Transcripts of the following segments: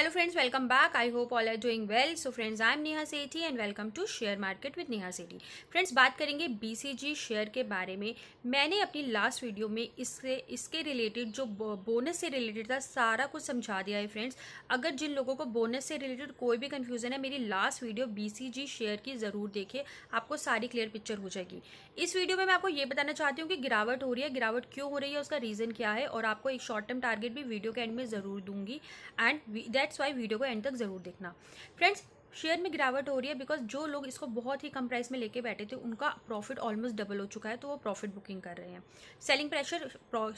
hello friends welcome back I hope all are doing well so friends I am Neha Sethi and welcome to share market with Neha Sethi friends बात करेंगे BCG share के बारे में मैंने अपनी last video में इससे इसके रिलेटेड जो बोनस से रिलेटेड था सारा कुछ समझा दिया है फ्रेंड्स अगर जिन लोगों को बोनस से रिलेटेड कोई भी कन्फ्यूज़न है मेरी लास्ट वीडियो बी शेयर की ज़रूर देखें आपको सारी क्लियर पिक्चर हो जाएगी इस वीडियो में मैं आपको ये बताना चाहती हूँ कि गिरावट हो रही है गिरावट क्यों हो रही है उसका रीज़न क्या है और आपको एक शॉर्ट टर्म टारगेट भी वीडियो के एंड में ज़रूर दूंगी and that that's why video को एंड तक ज़रूर देखना फ्रेंड्स शेयर में गिरावट हो रही है बिकॉज जो लोग इसको बहुत ही कम प्राइस में लेके बैठे थे उनका प्रॉफिट ऑलमोस्ट डबल हो चुका है तो वो प्रॉफिट बुकिंग कर रहे हैं सेलिंग प्रेशर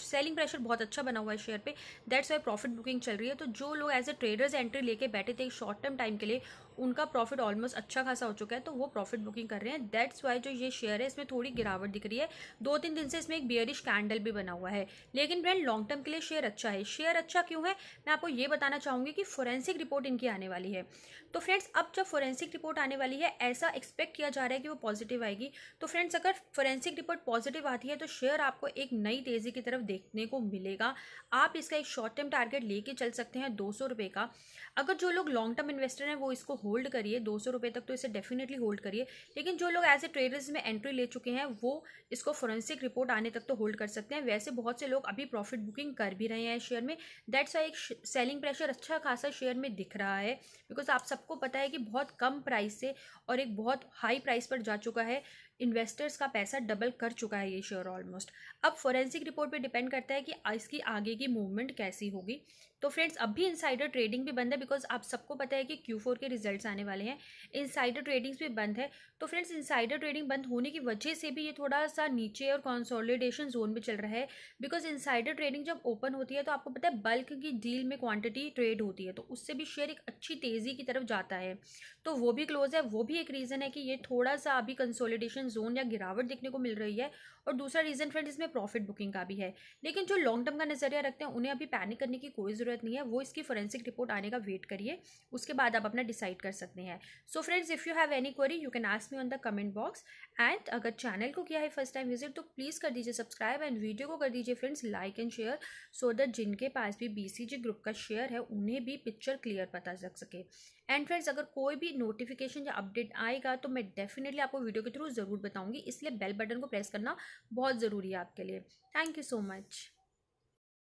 सेलिंग प्रेशर बहुत अच्छा बना हुआ है शेयर पे दैट्स वाई प्रॉफिट बुकिंग चल रही है तो जो लोग एज ए ट्रेडर्स एंट्री लेके बैठे थे शॉर्ट टर्म टाइम के लिए उनका प्रॉफिट ऑलमोस्ट अच्छा खासा हो चुका है तो वो प्रॉफिट बुकिंग कर रहे हैं दैट्स वाई जो ये शेयर है इसमें थोड़ी गिरावट दिख रही है दो तीन दिन से इसमें एक बियरिश कैंडल भी बना हुआ है लेकिन फ्रेंड लॉन्ग टर्म के लिए शेयर अच्छा है शेयर अच्छा क्यों है मैं आपको ये बताना चाहूँगी कि फोरेंसिक रिपोर्ट इनकी आने वाली है तो फ्रेंड्स अब जब फोरेंसिक रिपोर्ट आने वाली है ऐसा एक्सपेक्ट किया जा रहा है कि वो पॉजिटिव आएगी तो फ्रेंड्स अगर फोरेंसिक रिपोर्ट पॉजिटिव आती है तो शेयर आपको एक नई तेज़ी की तरफ देखने को मिलेगा आप इसका एक शॉर्ट टर्म टारगेट लेके चल सकते हैं दो सौ का अगर जो लोग लॉन्ग टर्म इन्वेस्टर हैं वो इसको हो होल्ड करिए दो सौ रुपये तक तो इसे डेफिनेटली होल्ड करिए लेकिन जो लोग एज ए ट्रेडर्स में एंट्री ले चुके हैं वो इसको फोरेंसिक रिपोर्ट आने तक तो होल्ड कर सकते हैं वैसे बहुत से लोग अभी प्रॉफिट बुकिंग कर भी रहे हैं शेयर में दैट्स वाई एक सेलिंग प्रेशर अच्छा खासा शेयर में दिख रहा है बिकॉज आप सबको पता है कि बहुत कम प्राइस से और एक बहुत हाई प्राइस पर जा चुका है इन्वेस्टर्स का पैसा डबल कर चुका है ये शेयर ऑलमोस्ट अब फोरेंसिक रिपोर्ट पे डिपेंड करता है कि इसकी आगे की मूवमेंट कैसी होगी तो फ्रेंड्स अब भी इनसाइडर ट्रेडिंग भी बंद है बिकॉज आप सबको पता है कि क्यू के रिजल्ट रिजल्ट्स आने वाले हैं इनसाइडर ट्रेडिंग्स भी बंद है तो फ्रेंड्स इनसाइडर ट्रेडिंग बंद होने की वजह से भी ये थोड़ा सा नीचे और कॉन्सोलिडेशन जोन में चल रहा है बिकॉज इनसाइडर ट्रेडिंग जब ओपन होती है तो आपको पता है बल्क की डील में क्वान्टिटी ट्रेड होती है तो उससे भी शेयर एक अच्छी तेज़ी की तरफ जाता है तो वो भी क्लोज है वो भी एक रीज़न है कि ये थोड़ा सा अभी कंसोलिडेशन जोन या गिरावट देखने को मिल रही है और दूसरा रीज़न फ्रेंड इसमें प्रॉफिट बुकिंग का भी है लेकिन जो लॉन्ग टर्म का नज़रिया रखते हैं उन्हें अभी पैनिक करने की कोई ज़रूरत नहीं है वो इसकी फॉरेंसिक रिपोर्ट आने का वेट करिए उसके बाद आप अपना डिसाइड कर सकते हैं so friends if you have any query you can ask me on the comment box and अगर चैनल को किया है फर्स्ट टाइम विजिट तो प्लीज़ कर दीजिए सब्सक्राइब एंड वीडियो को कर दीजिए friends like and share so that जिनके पास भी जी ग्रुप का शेयर है उन्हें भी पिक्चर क्लियर पता लग सके एंड फ्रेंड्स अगर कोई भी नोटिफिकेशन या अपडेट आएगा तो मैं डेफिनेटली आपको वीडियो के थ्रू ज़रूर बताऊँगी इसलिए बेल बटन को प्रेस करना बहुत ज़रूरी है आपके लिए थैंक यू सो मच